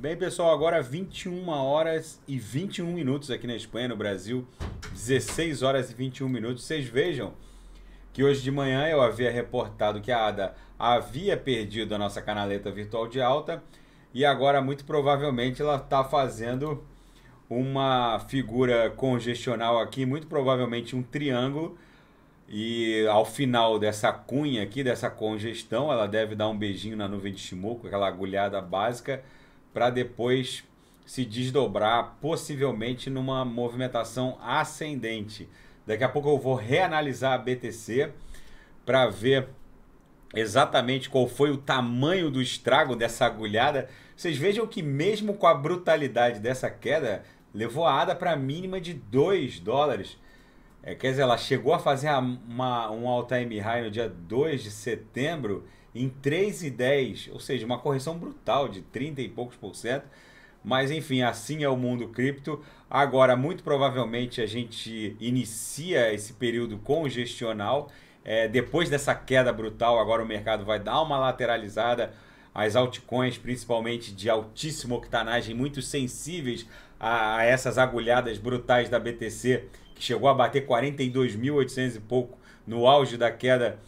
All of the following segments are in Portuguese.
Bem, pessoal, agora 21 horas e 21 minutos aqui na Espanha, no Brasil, 16 horas e 21 minutos. Vocês vejam que hoje de manhã eu havia reportado que a ADA havia perdido a nossa canaleta virtual de alta e agora, muito provavelmente, ela está fazendo uma figura congestional aqui, muito provavelmente um triângulo. E ao final dessa cunha aqui, dessa congestão, ela deve dar um beijinho na nuvem de Shimoku, aquela agulhada básica para depois se desdobrar possivelmente numa movimentação ascendente. Daqui a pouco eu vou reanalisar a BTC para ver exatamente qual foi o tamanho do estrago dessa agulhada. Vocês vejam que mesmo com a brutalidade dessa queda, levou a ADA para a mínima de 2 dólares. É, quer dizer, ela chegou a fazer uma, um all-time high no dia 2 de setembro em 3,10, ou seja, uma correção brutal de 30 e poucos por cento. Mas enfim, assim é o mundo cripto. Agora, muito provavelmente, a gente inicia esse período congestional. É, depois dessa queda brutal, agora o mercado vai dar uma lateralizada. As altcoins, principalmente de altíssima octanagem, muito sensíveis a, a essas agulhadas brutais da BTC, que chegou a bater 42.800 e pouco no auge da queda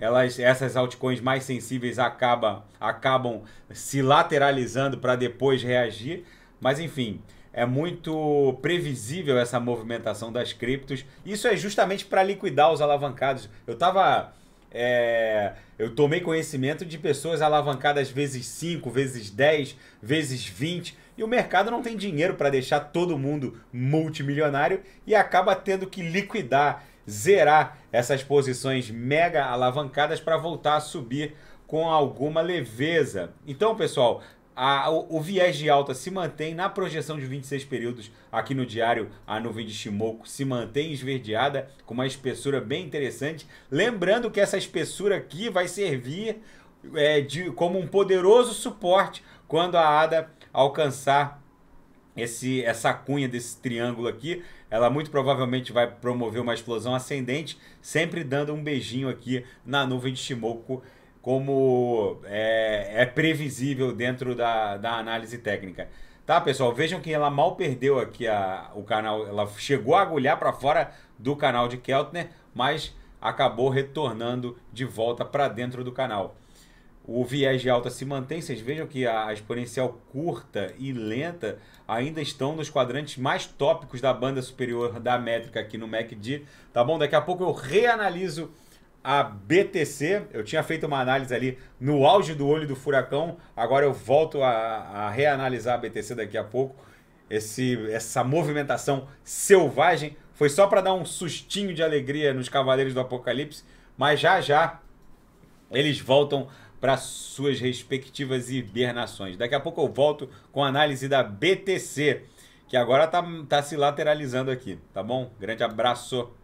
elas, essas altcoins mais sensíveis acaba, acabam se lateralizando para depois reagir. Mas enfim, é muito previsível essa movimentação das criptos. Isso é justamente para liquidar os alavancados. Eu estava. É, eu tomei conhecimento de pessoas alavancadas vezes 5, vezes 10, vezes 20, e o mercado não tem dinheiro para deixar todo mundo multimilionário e acaba tendo que liquidar zerar essas posições mega alavancadas para voltar a subir com alguma leveza. Então, pessoal, a, o, o, viés de alta se mantém na projeção de 26 períodos aqui no diário. A nuvem de Shimoku se mantém esverdeada com uma espessura bem interessante. Lembrando que essa espessura aqui vai servir é, de, como um poderoso suporte quando a ADA alcançar esse, essa cunha desse triângulo aqui, ela muito provavelmente vai promover uma explosão ascendente, sempre dando um beijinho aqui na nuvem de Shimoku, como é, é previsível dentro da, da análise técnica. Tá, pessoal? Vejam que ela mal perdeu aqui a, o canal. Ela chegou a agulhar para fora do canal de Keltner, mas acabou retornando de volta para dentro do canal o viés de alta se mantém. Vocês vejam que a exponencial curta e lenta ainda estão nos quadrantes mais tópicos da banda superior da métrica aqui no MACD. Tá bom? Daqui a pouco eu reanaliso a BTC. Eu tinha feito uma análise ali no auge do olho do furacão. Agora eu volto a, a reanalisar a BTC daqui a pouco. Esse, essa movimentação selvagem foi só para dar um sustinho de alegria nos Cavaleiros do Apocalipse. Mas já já eles voltam para suas respectivas hibernações. Daqui a pouco eu volto com a análise da BTC, que agora está tá se lateralizando aqui, tá bom? Grande abraço!